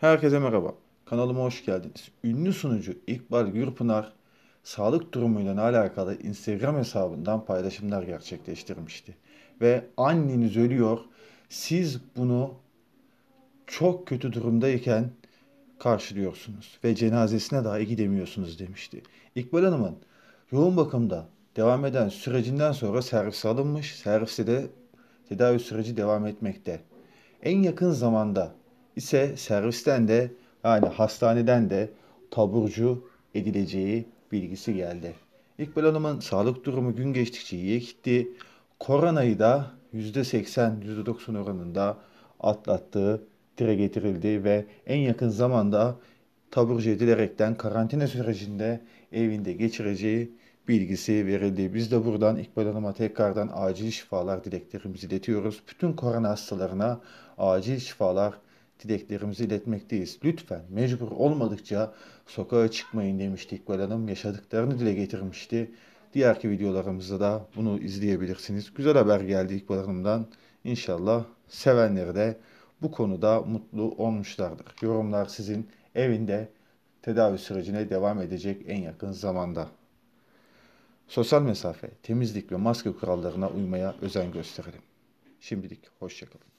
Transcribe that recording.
Herkese merhaba. Kanalıma hoş geldiniz. Ünlü sunucu İkbal Gürpınar sağlık durumuyla alakalı Instagram hesabından paylaşımlar gerçekleştirmişti. Ve anneniz ölüyor. Siz bunu çok kötü durumdayken karşılıyorsunuz ve cenazesine daha gidemiyorsunuz demişti. İkbal Hanım'ın yoğun bakımda devam eden sürecinden sonra servis alınmış. Serviste de tedavi süreci devam etmekte. En yakın zamanda ise servisten de yani hastaneden de taburcu edileceği bilgisi geldi. İkbal Hanım'ın sağlık durumu gün geçtikçe iyiye gitti. Koronayı da %80, %90 oranında atlattığı dire getirildi ve en yakın zamanda taburcu edilerekten karantina sürecinde evinde geçireceği bilgisi verildi. Biz de buradan İkbal Hanım'a tekrardan acil şifalar dileklerimizi iletiyoruz. Bütün korona hastalarına acil şifalar dileklerimizi iletmekteyiz. Lütfen mecbur olmadıkça sokağa çıkmayın demiştik İkbal Hanım. Yaşadıklarını dile getirmişti. Diğerki videolarımızda da bunu izleyebilirsiniz. Güzel haber geldi İkbal Hanım'dan. İnşallah sevenleri de bu konuda mutlu olmuşlardır. Yorumlar sizin evinde tedavi sürecine devam edecek en yakın zamanda. Sosyal mesafe, temizlik ve maske kurallarına uymaya özen gösterelim. Şimdilik hoşçakalın.